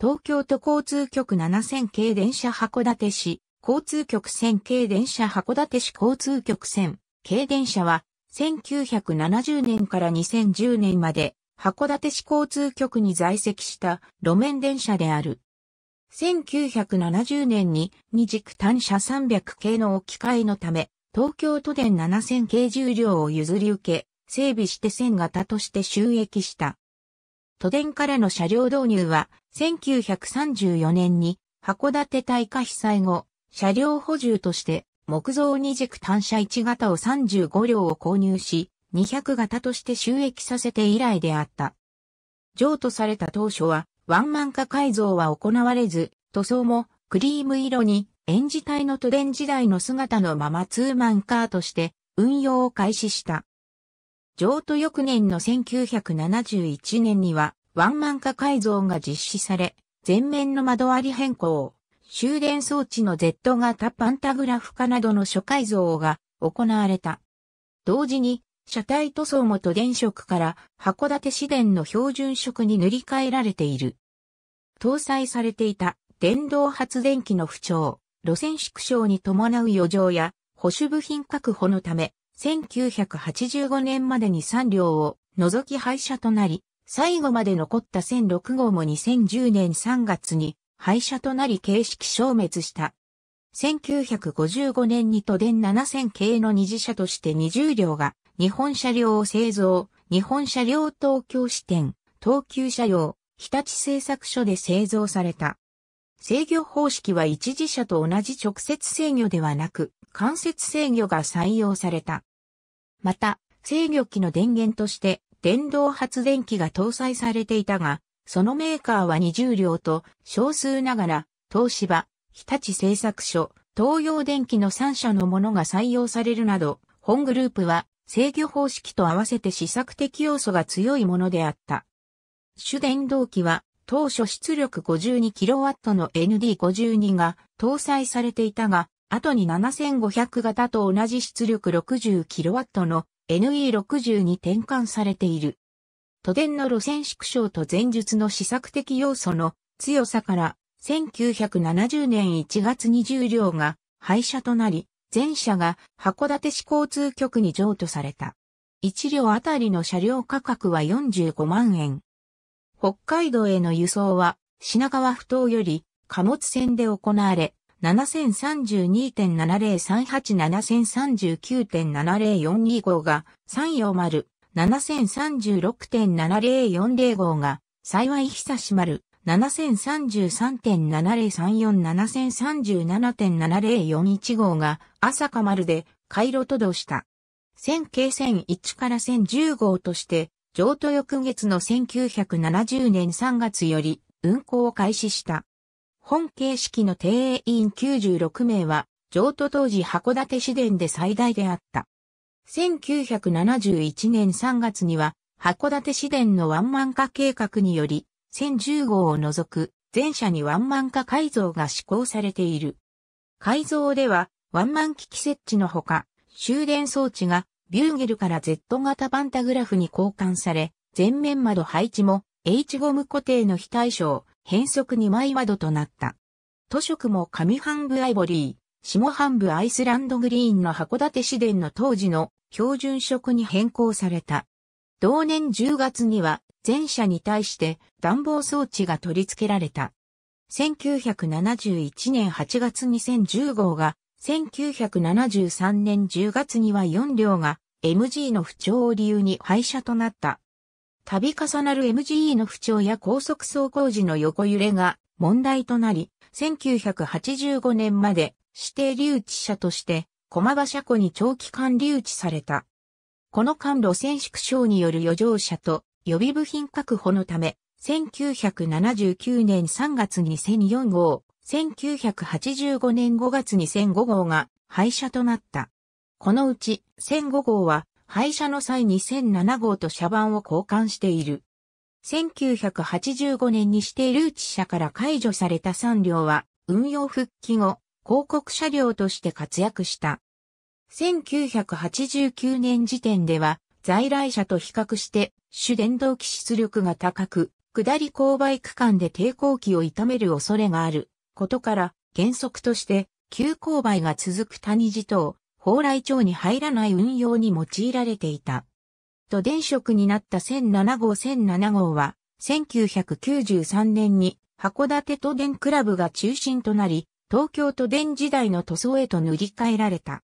東京都交通局7000系電車函館市、交通局1000系電車函館市交通局1000系電車は、1970年から2010年まで、函館市交通局に在籍した路面電車である。1970年に二軸単車300系の置き換えのため、東京都電7000系重量を譲り受け、整備して線型として収益した。都電からの車両導入は、1934年に函館大火被災後、車両補充として木造二軸単車1型を35両を購入し、200型として収益させて以来であった。譲渡された当初は、ワンマン化改造は行われず、塗装もクリーム色に、演じ体の都電時代の姿のままツーマンカーとして運用を開始した。譲渡翌年の1971年には、ワンマン化改造が実施され、前面の窓割り変更、終電装置の Z 型パンタグラフ化などの初改造が行われた。同時に、車体塗装も都電色から函館市電の標準色に塗り替えられている。搭載されていた電動発電機の不調、路線縮小に伴う余剰や保守部品確保のため、1985年までに3両を除き廃車となり、最後まで残った1006号も2010年3月に廃車となり形式消滅した。1955年に都電7000系の二次車として20両が日本車両を製造、日本車両東京支店、東急車両、日立製作所で製造された。制御方式は一次車と同じ直接制御ではなく、間接制御が採用された。また、制御機の電源として電動発電機が搭載されていたが、そのメーカーは20両と少数ながら、東芝、日立製作所、東洋電機の3社のものが採用されるなど、本グループは制御方式と合わせて試作的要素が強いものであった。主電動機は当初出力 52kW の ND52 が搭載されていたが、後に7500型と同じ出力 60kW の NE60 に転換されている。都電の路線縮小と前述の試作的要素の強さから1970年1月20両が廃車となり、全車が函館市交通局に譲渡された。1両あたりの車両価格は45万円。北海道への輸送は品川埠頭より貨物船で行われ、7032.70387039.7042号が340、7036.7040号が幸い久し丸、7033.70347037.7041号が朝霞丸で回路とどした。線形線1から1 0 10号として、上都翌月の1970年3月より運行を開始した。本形式の定員96名は、譲渡当時函館市電で最大であった。1971年3月には、函館市電のワンマン化計画により、1010号を除く全社にワンマン化改造が施行されている。改造では、ワンマン機器設置のほか、終電装置がビューゲルから Z 型パンタグラフに交換され、前面窓配置も H ゴム固定の非対称、変則2枚窓となった。図色も上半部アイボリー、下半部アイスランドグリーンの函館市電の当時の標準色に変更された。同年10月には全車に対して暖房装置が取り付けられた。1971年8月2010号が、1973年10月には4両が MG の不調を理由に廃車となった。度重なる MGE の不調や高速走行時の横揺れが問題となり、1985年まで指定留置車として駒場車庫に長期間留置された。この間路線縮小による余剰車と予備部品確保のため、1979年3月に1004号、1985年5月に1005号が廃車となった。このうち1005号は廃車の際2007号と車番を交換している。1985年に指定ルーチ車から解除された3両は、運用復帰後、広告車両として活躍した。1989年時点では、在来車と比較して、主電動機出力が高く、下り勾配区間で抵抗機を痛める恐れがあることから、原則として、急勾配が続く谷地等、蓬莱町に入らない運用に用いられていた。都電職になった1007号1007号は、1993年に函館都電クラブが中心となり、東京都電時代の塗装へと塗り替えられた。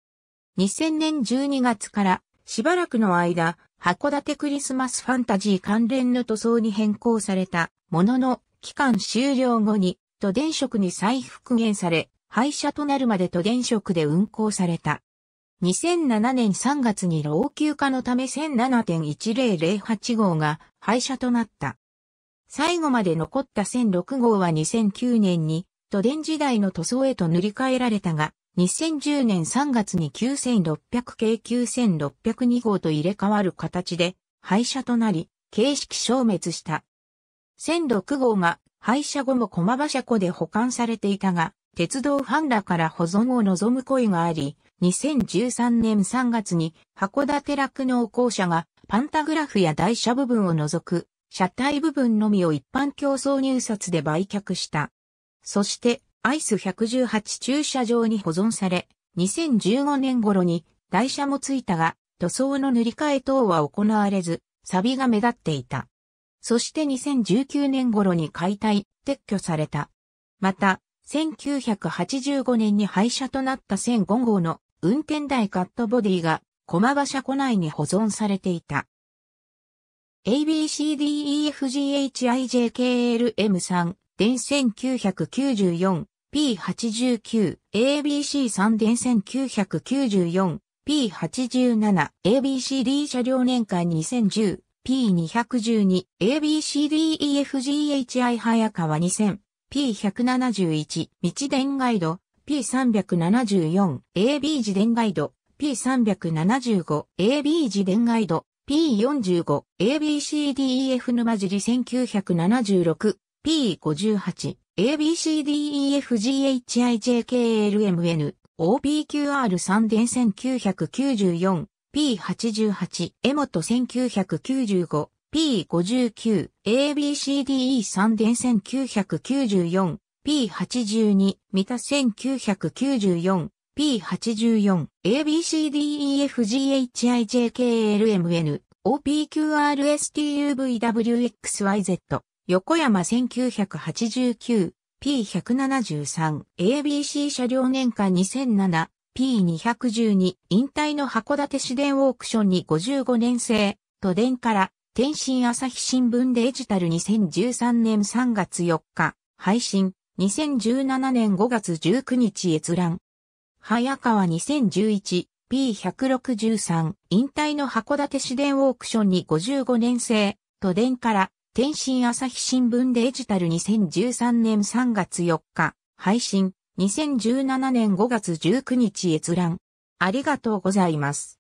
2000年12月からしばらくの間、函館クリスマスファンタジー関連の塗装に変更されたものの、期間終了後に都電色に再復元され、廃車となるまで都電色で運行された。2007年3月に老朽化のため1007.1008号が廃車となった。最後まで残った1006号は2009年に都電時代の塗装へと塗り替えられたが、2010年3月に9600系9602号と入れ替わる形で廃車となり、形式消滅した。1006号が廃車後も駒場車庫で保管されていたが、鉄道ファンらから保存を望む声があり、2013年3月に函館落農公社がパンタグラフや台車部分を除く車体部分のみを一般競争入札で売却した。そしてアイス118駐車場に保存され、2015年頃に台車もついたが塗装の塗り替え等は行われず、錆が目立っていた。そして2019年頃に解体、撤去された。また、1985年に廃車となった1005号の運転台カットボディが駒場車庫内に保存されていた。ABCDEFGHIJKLM3 電1994 P89 ABC3 電1994 P87 ABCD 車両年間2010 P212 ABCDEFGHI 早川2000 P171 道電ガイド P374、AB 自伝ガイド、P375、AB 自伝ガイド、P45、ABCDEF 沼尻1976、P58、ABCDEFGHIJKLMN、OPQR3 電1994、P88、エモト1995、P59、ABCDE3 電1994、P82、三田1994、P84、ABCDEFGHIJKLMN、OPQRSTUVWXYZ、横山1989、P173、ABC 車両年間2007、P212、引退の函館市電オークションに55年生、都電から、天津朝日新聞デジタル2013年3月4日、配信。2017年5月19日閲覧。早川 2011P163 引退の函館市電オークションに55年生、都電から天津朝日新聞デジタル2013年3月4日配信2017年5月19日閲覧。ありがとうございます。